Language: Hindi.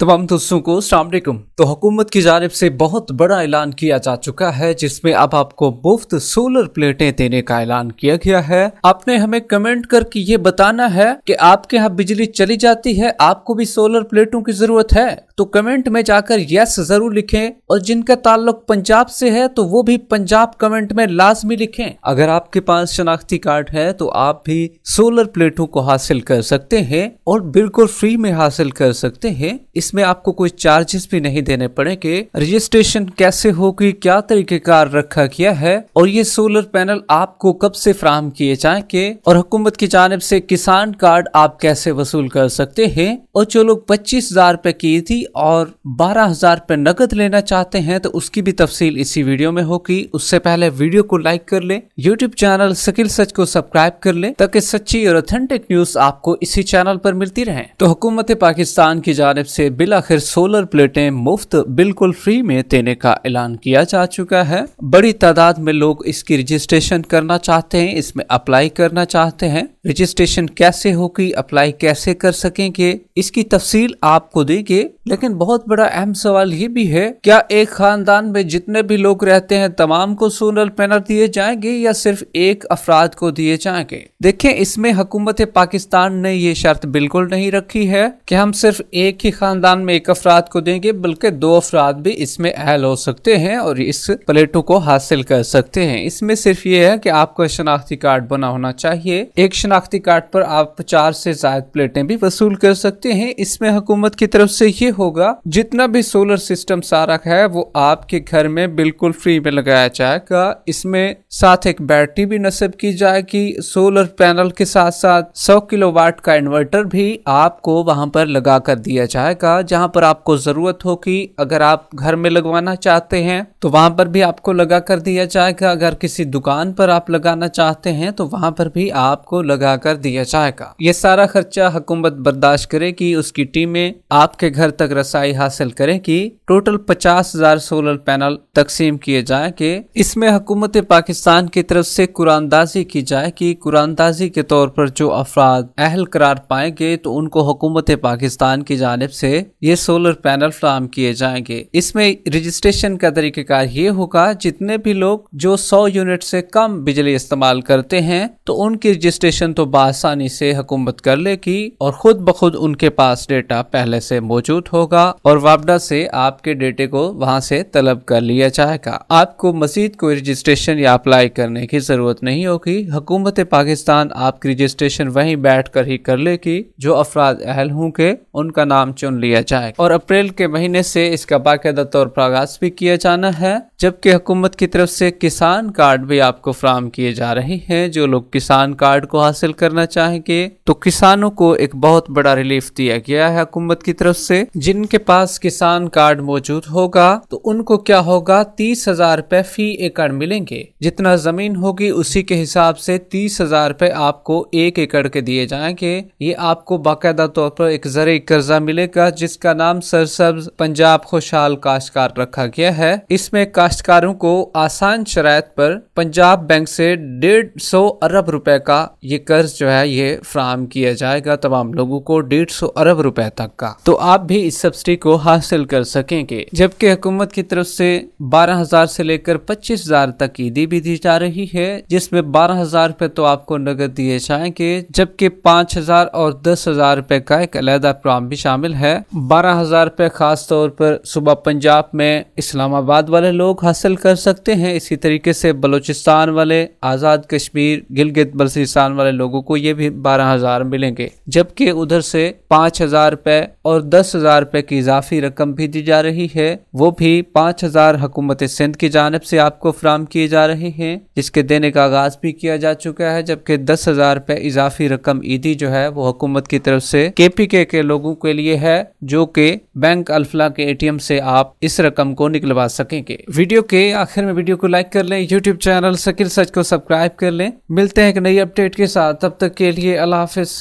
तमाम दोस्तों को सलामकुम तो हुकूमत की जानब से बहुत बड़ा ऐलान किया जा चुका है जिसमें अब आपको मुफ्त सोलर प्लेटें देने का ऐलान किया गया है आपने हमें कमेंट करके ये बताना है कि आपके यहाँ बिजली चली जाती है आपको भी सोलर प्लेटों की जरूरत है तो कमेंट में जाकर यस जरूर लिखें और जिनका ताल्लुक पंजाब से है तो वो भी पंजाब कमेंट में लाजमी लिखें अगर आपके पास शनाख्ती कार्ड है तो आप भी सोलर प्लेटों को हासिल कर सकते हैं और बिल्कुल फ्री में हासिल कर सकते हैं इस इसमें आपको कोई चार्जेस भी नहीं देने पड़ेंगे रजिस्ट्रेशन कैसे होगी क्या तरीके कार रखा गया है और ये सोलर पैनल आपको कब से फ्राहम किए जाएंगे और हुकूमत की जानब से किसान कार्ड आप कैसे वसूल कर सकते हैं और जो लोग पच्चीस हजार रूपए की थी और बारह हजार रूपए नकद लेना चाहते हैं तो उसकी भी तफसील इसी वीडियो में होगी उससे पहले वीडियो को लाइक कर ले यूट्यूब चैनल स्किल सच को सब्सक्राइब कर ले ताकि सच्ची और ऑथेंटिक न्यूज आपको इसी चैनल पर मिलती रहे तो हुकूमत पाकिस्तान की जानब से बिल आखिर सोलर प्लेटें मुफ्त बिल्कुल फ्री में देने का ऐलान किया जा चुका है बड़ी तादाद में लोग इसकी रजिस्ट्रेशन करना चाहते हैं इसमें अप्लाई करना चाहते हैं रजिस्ट्रेशन कैसे होगी अप्लाई कैसे कर सकेंगे इसकी तफसील आपको देंगे लेकिन बहुत बड़ा अहम सवाल ये भी है क्या एक खानदान में जितने भी लोग रहते हैं तमाम को सोलर पैनल दिए जाएंगे या सिर्फ एक अफराद को दिए जाएंगे देखें इसमें हुकूमत पाकिस्तान ने ये शर्त बिल्कुल नहीं रखी है कि हम सिर्फ एक ही खानदान खानदान में एक अफराद को देंगे बल्कि दो अफराद भी इसमें अहल हो सकते हैं और इस प्लेटों को हासिल कर सकते हैं इसमें सिर्फ ये है कि आपको शनाख्ती कार्ड बना होना चाहिए एक शनाख्ती कार्ड पर आप चार से ज्यादा प्लेटें भी वसूल कर सकते हैं इसमें हुकूमत की तरफ से ये होगा जितना भी सोलर सिस्टम सारा है वो आपके घर में बिल्कुल फ्री में लगाया जाएगा इसमें साथ एक बैटरी भी नसब की जाएगी सोलर पैनल के साथ साथ सौ किलो का इन्वर्टर भी आपको वहां पर लगा कर दिया जाएगा का जहाँ पर आपको ज़रूरत होगी अगर आप घर में लगवाना चाहते हैं तो वहाँ पर भी आपको लगा कर दिया जाएगा अगर किसी दुकान पर आप लगाना चाहते हैं तो वहाँ पर भी आपको लगा कर दिया जाएगा ये सारा खर्चा हुकूमत बर्दाश्त करेगी उसकी टीमें आपके घर तक रसाई हासिल करेगी टोटल पचास हजार सोलर पैनल तकसीम किए जाएंगे इसमें हुकूमत पाकिस्तान की तरफ से कुरानदाजी की जाएगी कुरानदाजी के तौर पर जो अफराद अहल करार पाएंगे तो उनको हुकूमत पाकिस्तान की जानब से ये सोलर पैनल फ्राहम किए जाएंगे इसमें रजिस्ट्रेशन का तरीकेकार ये होगा जितने भी लोग जो 100 यूनिट से कम बिजली इस्तेमाल करते हैं तो उनकी रजिस्ट्रेशन तो बसानी से हुकूमत कर लेगी और खुद ब खुद उनके पास डेटा पहले से मौजूद होगा और वापडा से आपके डेटे को वहाँ से तलब कर लिया जाएगा आपको मजीद कोई रजिस्ट्रेशन या अप्लाई करने की जरूरत नहीं होगी हुकूमत पाकिस्तान आपकी रजिस्ट्रेशन वहीं बैठ कर ही कर लेगी जो अफराद अहल होंगे उनका नाम चुन लिया किया जाए और अप्रैल के महीने से इसका बाकायदा तौर पर आगाज भी किया जाना है जबकि हुकूमत की तरफ से किसान कार्ड भी आपको फ्राहम किए जा रहे हैं जो लोग किसान कार्ड को हासिल करना चाहेंगे तो किसानों को एक बहुत बड़ा रिलीफ दिया गया है हुकूमत की तरफ से जिनके पास किसान कार्ड मौजूद होगा तो उनको क्या होगा तीस हजार रुपए फी एकड़ मिलेंगे जितना जमीन होगी उसी के हिसाब से तीस हजार रुपए आपको एक एकड़ के दिए जाएंगे ये आपको बाकायदा तौर पर एक जरिए कर्जा मिलेगा जिसका नाम सरसब्ज पंजाब खुशहाल काश्तकार रखा गया है इसमें काश्तकारों को आसान शरात पर पंजाब बैंक से डेढ़ सौ अरब रुपए का ये कर्ज जो है ये फ्राहम किया जाएगा तमाम लोगों को डेढ़ सौ अरब रुपए तक का तो आप भी इस सब्सिडी को हासिल कर सकेंगे जबकि हुकूमत की तरफ से बारह हजार से लेकर पच्चीस हजार तक ईदी भी दी जा रही है जिसमें बारह हजार रुपए तो आपको नगद दिए जाएंगे जबकि पाँच हजार और दस हजार रुपए का एक अलहदा प्रोग्राम भी शामिल है बारह हज़ार रुपये ख़ास तौर पर सुबह पंजाब में इस्लामाबाद वाले लोग हासिल कर सकते हैं इसी तरीके से बलूचिस्तान वाले आज़ाद कश्मीर गिलगित बल्चिस्तान वाले लोगों को ये भी बारह हज़ार मिलेंगे जबकि उधर से पाँच हज़ार रुपये और दस हज़ार रुपये की इजाफी रकम भी दी जा रही है वो भी पाँच हज़ार हकूमत सिंध की जानब से आपको फ्राहम किए जा रहे हैं जिसके देने का आगाज़ भी किया जा चुका है जबकि दस हज़ार रुपये इजाफी रकम ईदी जो है वो हुकूमत की तरफ से के पी के लोगों के लिए है जो कि बैंक अल्फला के एटीएम से आप इस रकम को निकलवा सकेंगे वीडियो के आखिर में वीडियो को लाइक कर लें यूट्यूब चैनल सकिल सच को सब्सक्राइब कर लें मिलते हैं एक नई अपडेट के साथ तब तक के लिए अल्लाह हाफिज